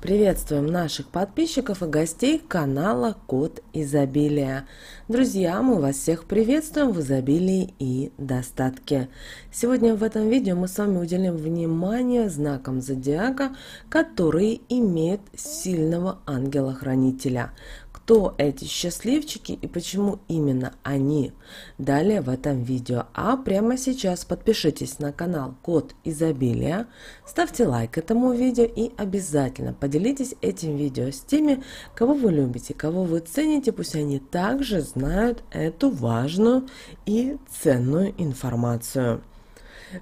Приветствуем наших подписчиков и гостей канала Код Изобилия. Друзья, мы вас всех приветствуем в изобилии и достатке. Сегодня в этом видео мы с вами уделим внимание знакам зодиака, которые имеют сильного ангела-хранителя кто эти счастливчики и почему именно они. Далее в этом видео. А прямо сейчас подпишитесь на канал Код Изобилия, ставьте лайк этому видео и обязательно поделитесь этим видео с теми, кого вы любите, кого вы цените, пусть они также знают эту важную и ценную информацию.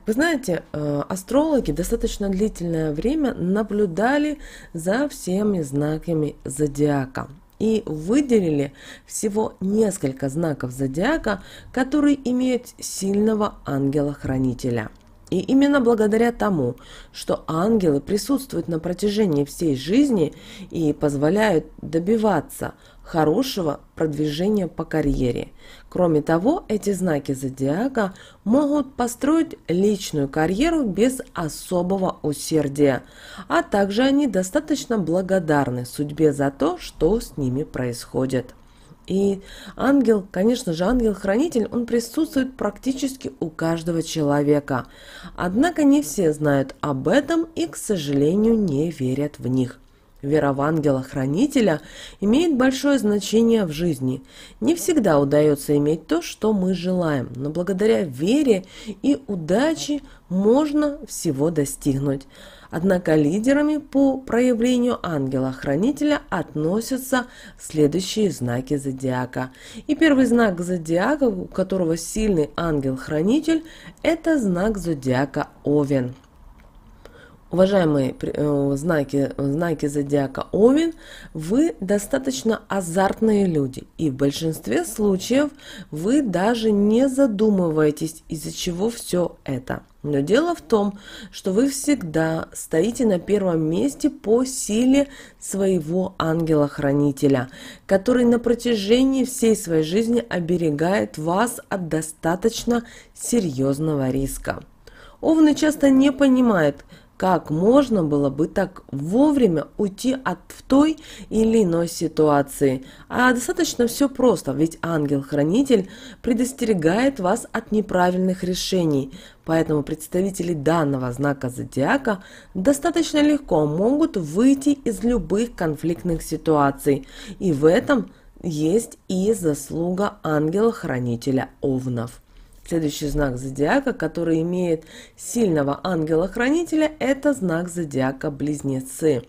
Вы знаете, э, астрологи достаточно длительное время наблюдали за всеми знаками зодиака и выделили всего несколько знаков зодиака, которые имеют сильного ангела-хранителя – и именно благодаря тому, что ангелы присутствуют на протяжении всей жизни и позволяют добиваться хорошего продвижения по карьере. Кроме того, эти знаки зодиака могут построить личную карьеру без особого усердия, а также они достаточно благодарны судьбе за то, что с ними происходит. И ангел, конечно же, ангел-хранитель, он присутствует практически у каждого человека. Однако не все знают об этом и, к сожалению, не верят в них. Вера в ангела-хранителя имеет большое значение в жизни. Не всегда удается иметь то, что мы желаем, но благодаря вере и удаче можно всего достигнуть. Однако лидерами по проявлению ангела-хранителя относятся следующие знаки зодиака. И первый знак зодиака, у которого сильный ангел-хранитель, это знак зодиака Овен. Уважаемые э, знаки, знаки зодиака Овен, вы достаточно азартные люди, и в большинстве случаев вы даже не задумываетесь, из-за чего все это – но дело в том, что вы всегда стоите на первом месте по силе своего ангела-хранителя, который на протяжении всей своей жизни оберегает вас от достаточно серьезного риска. Овны часто не понимают, как можно было бы так вовремя уйти от в той или иной ситуации. А достаточно все просто, ведь ангел-хранитель предостерегает вас от неправильных решений, поэтому представители данного знака зодиака достаточно легко могут выйти из любых конфликтных ситуаций, и в этом есть и заслуга ангела-хранителя Овнов. Следующий знак зодиака, который имеет сильного ангела-хранителя, это знак зодиака Близнецы.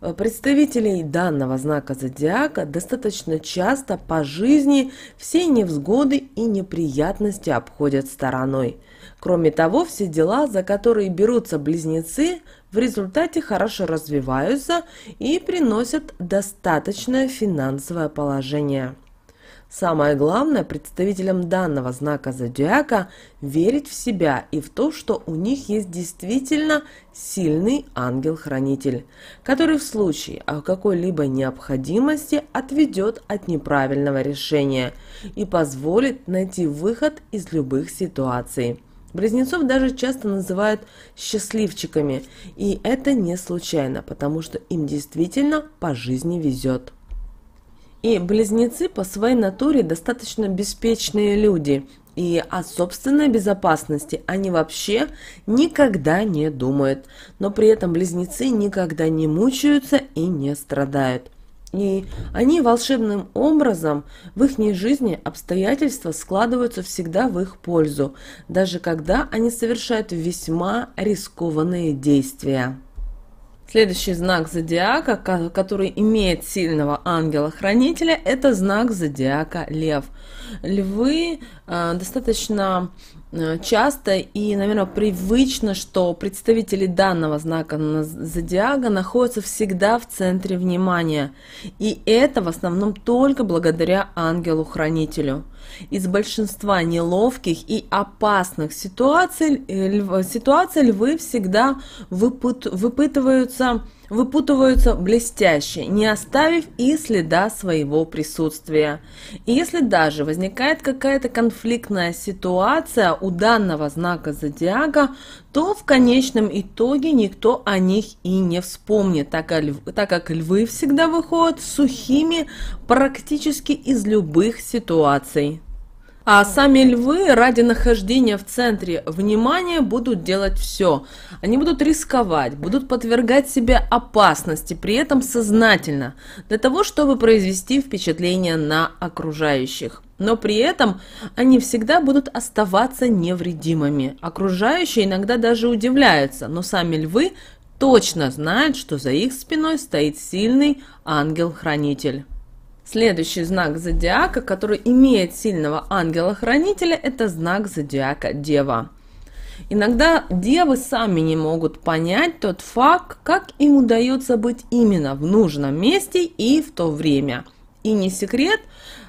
Э, представителей данного знака зодиака достаточно часто по жизни все невзгоды и неприятности обходят стороной. Кроме того, все дела, за которые берутся близнецы, в результате хорошо развиваются и приносят достаточное финансовое положение. Самое главное представителям данного знака зодиака верить в себя и в то, что у них есть действительно сильный ангел-хранитель, который в случае о какой-либо необходимости отведет от неправильного решения и позволит найти выход из любых ситуаций. Близнецов даже часто называют счастливчиками, и это не случайно, потому что им действительно по жизни везет. И близнецы по своей натуре достаточно беспечные люди, и о собственной безопасности они вообще никогда не думают. Но при этом близнецы никогда не мучаются и не страдают. И они волшебным образом в их жизни обстоятельства складываются всегда в их пользу, даже когда они совершают весьма рискованные действия. Следующий знак зодиака, который имеет сильного ангела-хранителя, это знак зодиака Лев – львы э, достаточно э, часто и, наверное, привычно, что представители данного знака зодиака находятся всегда в центре внимания. И это в основном только благодаря ангелу-хранителю. Из большинства неловких и опасных ситуаций, э, льв, ситуаций львы всегда выпыт, выпытываются выпутываются блестяще, не оставив и следа своего присутствия. И если даже возникает какая-то конфликтная ситуация у данного знака зодиака, то в конечном итоге никто о них и не вспомнит, так как, львы всегда выходят сухими практически из любых ситуаций. А сами львы ради нахождения в центре внимания будут делать все. Они будут рисковать, будут подвергать себя опасности, при этом сознательно, для того, чтобы произвести впечатление на окружающих. Но при этом они всегда будут оставаться невредимыми. Окружающие иногда даже удивляются, но сами львы точно знают, что за их спиной стоит сильный ангел-хранитель. Следующий знак зодиака, который имеет сильного ангела-хранителя, это знак зодиака Дева. Иногда девы сами не могут понять тот факт, как им удается быть именно в нужном месте и в то время. И не секрет,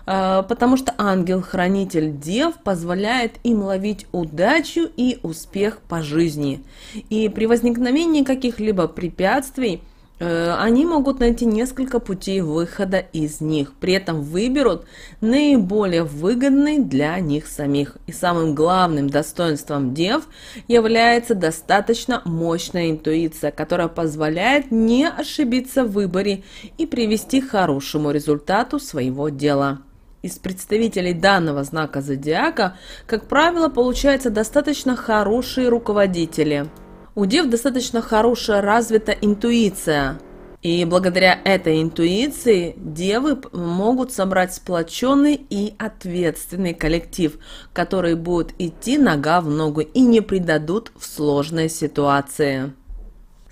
э, потому что ангел-хранитель дев позволяет им ловить удачу и успех по жизни. И при возникновении каких-либо препятствий – Э, они могут найти несколько путей выхода из них, при этом выберут наиболее выгодный для них самих. И самым главным достоинством дев является достаточно мощная интуиция, которая позволяет не ошибиться в выборе и привести к хорошему результату своего дела. Из представителей данного знака зодиака, как правило, получаются достаточно хорошие руководители – у дев достаточно хорошая развита интуиция. И благодаря этой интуиции девы могут собрать сплоченный и ответственный коллектив, который будет идти нога в ногу и не предадут в сложной ситуации.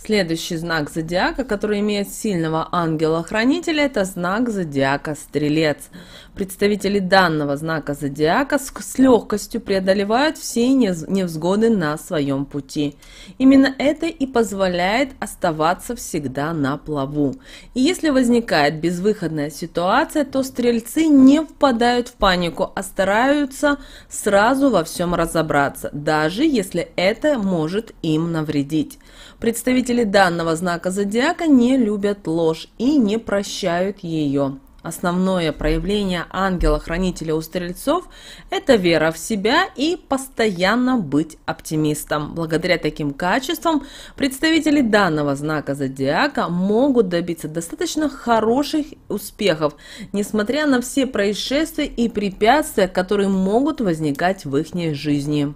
Следующий знак зодиака, который имеет сильного ангела-хранителя, это знак зодиака Стрелец. Представители данного знака зодиака с легкостью преодолевают все невзгоды на своем пути. Именно это и позволяет оставаться всегда на плаву. И если возникает безвыходная ситуация, то стрельцы не впадают в панику, а стараются сразу во всем разобраться, даже если это может им навредить. Представители Представители данного знака зодиака не любят ложь и не прощают ее. Основное проявление ангела-хранителя у стрельцов – это вера в себя и постоянно быть оптимистом. Благодаря таким качествам представители данного знака зодиака могут добиться достаточно хороших успехов, несмотря на все происшествия и препятствия, которые могут возникать в их жизни.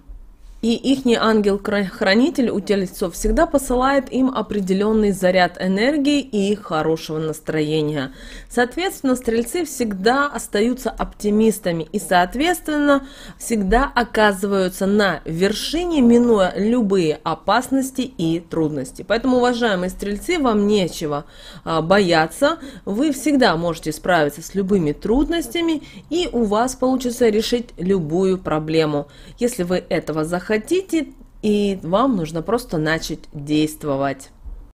И ихний ангел-хранитель у тельцов всегда посылает им определенный заряд энергии и хорошего настроения. Соответственно, стрельцы всегда остаются оптимистами и, соответственно, всегда оказываются на вершине, минуя любые опасности и трудности. Поэтому, уважаемые стрельцы, вам нечего а, бояться. Вы всегда можете справиться с любыми трудностями и у вас получится решить любую проблему. Если вы этого захотите, хотите, и вам нужно просто начать действовать.